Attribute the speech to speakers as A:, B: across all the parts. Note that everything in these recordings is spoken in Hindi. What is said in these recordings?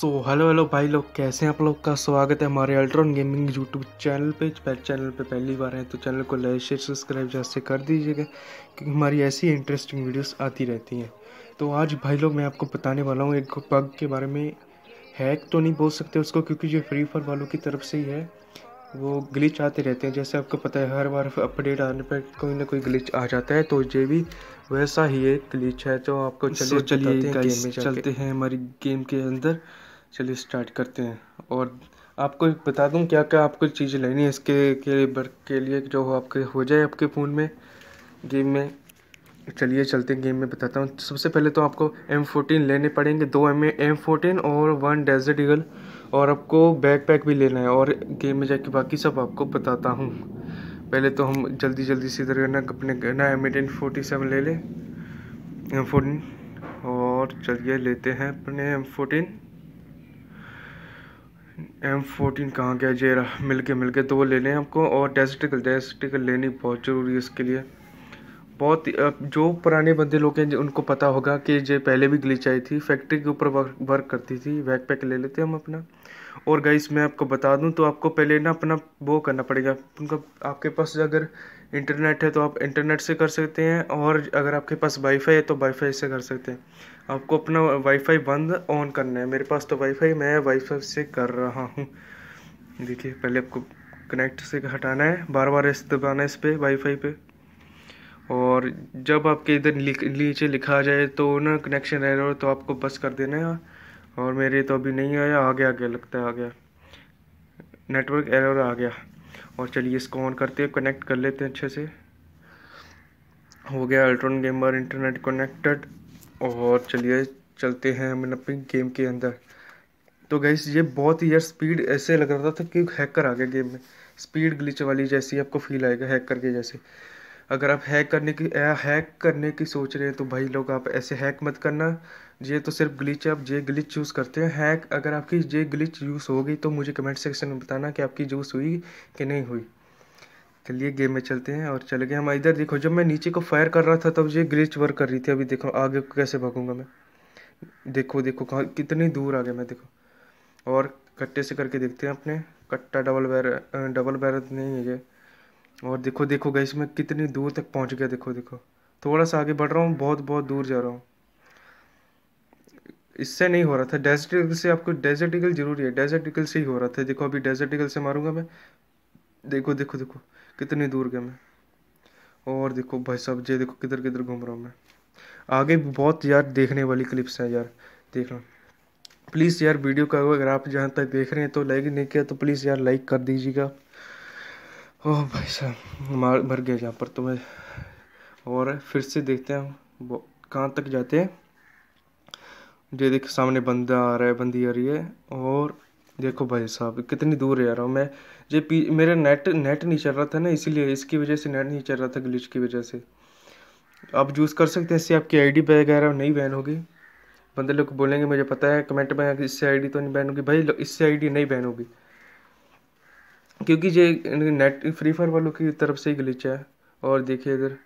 A: सो हेलो हेलो भाई लोग कैसे हैं आप लोग का स्वागत है हमारे अल्ट्रॉन गेमिंग यूट्यूब चैनल पे चैनल पे पहली बार हैं तो चैनल को लाइक शेयर सब्सक्राइब जैसे कर दीजिएगा क्योंकि हमारी ऐसी इंटरेस्टिंग वीडियोस आती रहती हैं तो आज भाई लोग मैं आपको बताने वाला हूँ एक पग के बारे में हैक तो नहीं बोल सकते उसको क्योंकि ये फ्री फायर वालों की तरफ से ही है वो ग्लिच आते रहते हैं जैसे आपको पता है हर बार अपडेट आने पर कोई ना कोई ग्लिच आ जाता है तो ये भी वैसा ही एक ग्लिच है तो आपको चलिए चलिए गेम में चलते हैं हमारी गेम के अंदर चलिए स्टार्ट करते हैं और आपको बता दूं क्या क्या आपको चीज़ें लेनी है इसके के वर्क के लिए जो हो आपके हो जाए आपके फ़ोन में गेम में चलिए चलते हैं गेम में बताता हूँ सबसे पहले तो आपको एम फोर्टीन लेने पड़ेंगे दो एम एम फोर्टीन और वन डेजर्ट ईगल और आपको बैक पैक भी लेना है और गेम में जाके बाकी सब आपको बताता हूँ पहले तो हम जल्दी जल्दी से इधर ना अपने गना एम एटीन फोर्टी सेवन ले लें एम फोर्टीन और चलिए लेते हैं अपने एम फोर्टीन एम फोर्टीन कहाँ गया जेरा मिल के मिल के तो वो ले लें हमको और डेस्टिकल डेस्टिकल लेनी बहुत ज़रूरी है इसके लिए बहुत जो पुराने बंदे लोग हैं उनको पता होगा कि जो पहले भी ग्लिच आई थी फैक्ट्री के ऊपर वर्क वर्क करती थी वैक पैक ले लेते हम अपना और गाइस मैं आपको बता दूं तो आपको पहले ना अपना वो करना पड़ेगा उनका आपके पास अगर इंटरनेट है तो आप इंटरनेट से कर सकते हैं और अगर आपके पास वाईफाई है तो वाईफाई से कर सकते हैं आपको अपना वाईफाई बंद ऑन करना है मेरे पास तो वाईफाई मैं वाईफाई से कर रहा हूँ देखिए पहले आपको कनेक्ट से हटाना है बार बार ऐसे दबाना है इस पर वाईफाई पे और जब आपके इधर नीचे लिखा जाए तो ना कनेक्शन एरर तो आपको बस कर देना है और मेरे तो अभी नहीं आया आ गया आ गया लगता है आ गया नेटवर्क एरर आ गया और चलिए इसको ऑन करते हैं कनेक्ट कर लेते हैं अच्छे से हो गया अल्ट्रॉन गेमर इंटरनेट कनेक्टेड और चलिए चलते हैं हम अपनी गेम के अंदर तो गई ये बहुत ही यार स्पीड ऐसे लग रहा था कि हैकर आ गया गेम में स्पीड ग्लिच वाली जैसी आपको फील आएगा हैकर के जैसे अगर आप हैक करने की हैक करने की सोच रहे हैं तो भाई लोग आप ऐसे हैक मत करना ये तो सिर्फ ग्लिच है आप जे ग्लिच यूज़ करते हैं हैक अगर आपकी जे ग्लिच यूज़ हो गई तो मुझे कमेंट सेक्शन में बताना कि आपकी यूज़ हुई कि नहीं हुई चलिए गेम में चलते हैं और चले गए हम इधर देखो जब मैं नीचे को फायर कर रहा था तब ये ग्लिच वर्क कर रही थी अभी देखो आगे कैसे भागूंगा मैं देखो देखो कहाँ कितनी दूर आ गया मैं देखो और कट्टे से करके देखते हैं अपने कट्टा डबल बैर डबल बैर नहीं है ये और देखो देखो गैस मैं कितनी दूर तक पहुंच गया देखो देखो थोड़ा सा आगे बढ़ रहा हूँ बहुत बहुत दूर जा रहा हूँ इससे नहीं हो रहा था डेजर्ट ईगल से आपको डेजर्ट ईगल जरूरी है डेजर्ट ईगल से ही हो रहा था देखो अभी डेजर्ट ईगल से मारूंगा मैं देखो देखो देखो कितनी दूर गया मैं और देखो भाई साहब ये देखो किधर किधर घूम रहा हूँ मैं आगे बहुत यार देखने वाली क्लिप्स हैं यार देख रहा हूँ प्लीज़ यार वीडियो का अगर आप जहाँ तक देख रहे हैं तो लाइक नहीं किया तो प्लीज़ यार लाइक कर दीजिएगा ओह भाई साहब मार मर गया यहाँ पर तो मैं और फिर से देखते हैं कहाँ तक जाते हैं ये देख सामने बंदा आ रहा है बंदी आ रही है और देखो भाई साहब कितनी दूर जा रहा हूँ मैं ये पी मेरा नेट नेट नहीं चल रहा था ना इसीलिए इसकी वजह से नेट नहीं चल रहा था ग्लिच की वजह से आप यूज़ कर सकते हैं इससे आपकी आईडी वगैरह नहीं बैन होगी बंदे लोग बोलेंगे मुझे पता है कमेंट में इससे आईडी तो नहीं बैन होगी भाई इससे आईडी नहीं बैन होगी क्योंकि ये नेट फ्री फायर वालों की तरफ से ही गलीच है और देखिए इधर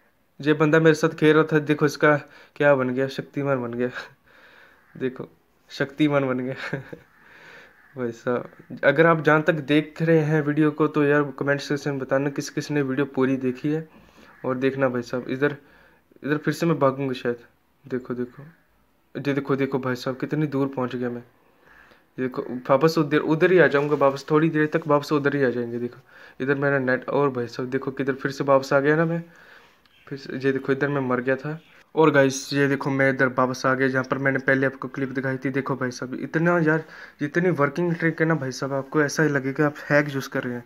A: ये बंदा मेरे साथ खेल रहा था देखो इसका क्या बन गया शक्तिमान बन गया देखो शक्तिमान बन गया वैसा अगर आप जहाँ तक देख रहे हैं वीडियो को तो यार कमेंट सेक्शन में बताना किस किस ने वीडियो पूरी देखी है और देखना भाई साहब इधर इधर फिर से मैं भागूंगा शायद देखो देखो जी देखो देखो भाई साहब कितनी दूर पहुँच गया मैं देखो वापस उधर उधर ही आ जाऊँगा वापस थोड़ी देर तक वापस उधर ही आ जाएंगे देखो इधर मेरा नेट और भाई साहब देखो किधर फिर से वापस आ गया ना मैं फिर से ये देखो इधर मैं मर गया था और गाइस ये देखो मैं इधर वापस आ गया जहाँ पर मैंने पहले आपको क्लिप दिखाई थी देखो भाई साहब इतना यार जितनी वर्किंग ट्रिक है ना भाई साहब आपको ऐसा ही लगेगा आप हैक यूज़ कर रहे हैं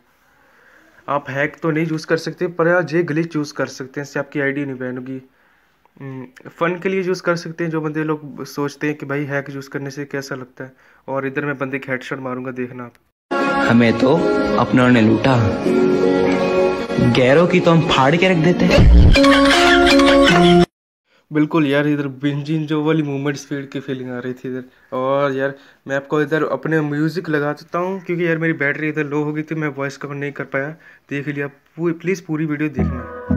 A: आप हैक तो नहीं यूज़ कर सकते पर यार ये ग्लिच यूज़ कर सकते हैं इससे आपकी आईडी नहीं बहनगी फ़न हम्म, के लिए यूज़ कर सकते हैं जो बंदे लोग सोचते हैं कि भाई हैक यूज़ करने से कैसा लगता है और इधर मैं बंदे की हेडशॉट मारूंगा देखना आप हमें तो अपनों ने लूटा गैरों की तो हम फाड़ के रख देते हैं बिल्कुल यार इधर बिंजिन जो वाली मूवमेंट स्पीड की फीलिंग आ रही थी इधर और यार मैं आपको इधर अपने म्यूज़िक लगा देता हूँ क्योंकि यार मेरी बैटरी इधर लो हो गई थी मैं वॉइस कवर नहीं कर पाया देख लिया पूरी प्लीज़ पूरी वीडियो देखना